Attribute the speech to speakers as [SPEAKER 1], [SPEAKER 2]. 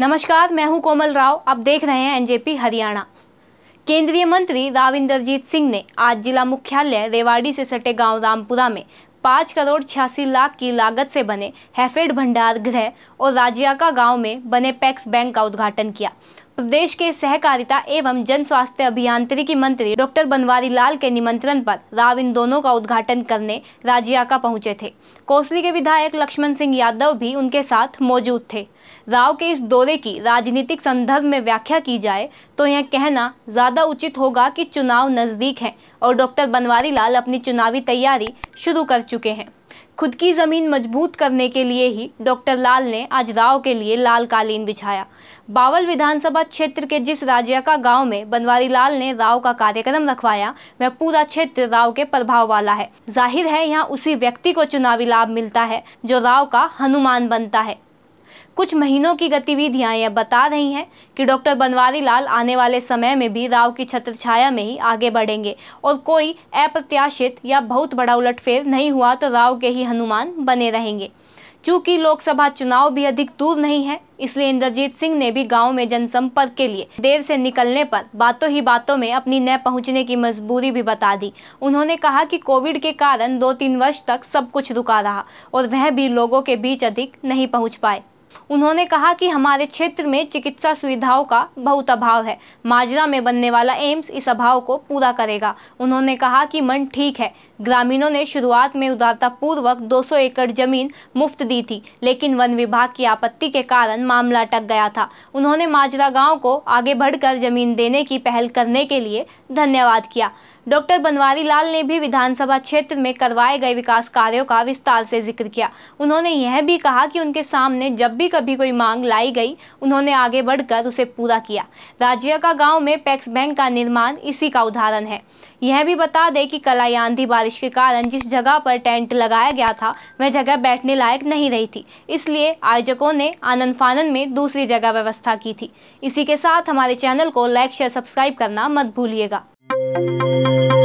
[SPEAKER 1] नमस्कार मैं हूं कोमल राव आप देख रहे हैं एनजेपी हरियाणा केंद्रीय मंत्री राविंदरजीत सिंह ने आज जिला मुख्यालय रेवाड़ी से सटे गांव रामपुरा में पाँच करोड़ छियासी लाख की लागत से बने हैफेड भंडार गृह और राजिया का गांव में बने पैक्स बैंक का उद्घाटन किया प्रदेश के सहकारिता एवं जन स्वास्थ्य अभियांत्रिकी मंत्री डॉक्टर बनवारी लाल के निमंत्रण पर राव इन दोनों का उद्घाटन करने राजियाका पहुंचे थे कोसली के विधायक लक्ष्मण सिंह यादव भी उनके साथ मौजूद थे राव के इस दौरे की राजनीतिक संदर्भ में व्याख्या की जाए तो यह कहना ज़्यादा उचित होगा कि चुनाव नज़दीक हैं और डॉक्टर बनवारी लाल अपनी चुनावी तैयारी शुरू कर चुके हैं खुद की ज़मीन मजबूत करने के लिए ही डॉक्टर लाल ने आज राव के लिए लाल कालीन बिछाया बावल विधानसभा क्षेत्र के जिस का गांव में बनवारी लाल ने राव का कार्यक्रम रखवाया वह पूरा क्षेत्र राव के प्रभाव वाला है जाहिर है यहाँ उसी व्यक्ति को चुनावी लाभ मिलता है जो राव का हनुमान बनता है कुछ महीनों की गतिविधियां यह बता रही हैं कि डॉक्टर बनवारी लाल आने वाले समय में भी राव की छत्र छाया में ही आगे बढ़ेंगे और कोई अप्रत्याशित या बहुत बड़ा उलटफेर नहीं हुआ तो राव के ही हनुमान बने रहेंगे चूंकि लोकसभा चुनाव भी अधिक दूर नहीं है इसलिए इंद्रजीत सिंह ने भी गांव में जनसंपर्क के लिए देर से निकलने पर बातों ही बातों में अपनी न पहुंचने की मजबूरी भी बता दी उन्होंने कहा कि कोविड के कारण दो तीन वर्ष तक सब कुछ रुका रहा और वह भी लोगों के बीच अधिक नहीं पहुंच पाए उन्होंने कहा कि हमारे क्षेत्र में चिकित्सा सुविधाओं का बहुत अभाव है माजरा में बनने वाला एम्स इस अभाव को पूरा करेगा उन्होंने कहा कि मन ठीक है ग्रामीणों ने शुरुआत में उदारतापूर्वक 200 एकड़ जमीन मुफ्त दी थी लेकिन वन विभाग की आपत्ति के कारण मामला टक गया था उन्होंने माजरा गाँव को आगे बढ़कर जमीन देने की पहल करने के लिए धन्यवाद किया डॉक्टर बनवारी लाल ने भी विधानसभा क्षेत्र में करवाए गए विकास कार्यों का विस्तार से जिक्र किया उन्होंने यह भी कहा कि उनके सामने जब भी कभी कोई मांग लाई गई उन्होंने आगे बढ़कर उसे पूरा किया राज्य का गाँव में पैक्स बैंक का निर्माण इसी का उदाहरण है यह भी बता दें कि कला आंधी बारिश के कारण जिस जगह पर टेंट लगाया गया था वह जगह बैठने लायक नहीं रही थी इसलिए आयोजकों ने आनंद फानन में दूसरी जगह व्यवस्था की थी इसी के साथ हमारे चैनल को लाइक शेयर सब्सक्राइब करना मत भूलिएगा Thank you.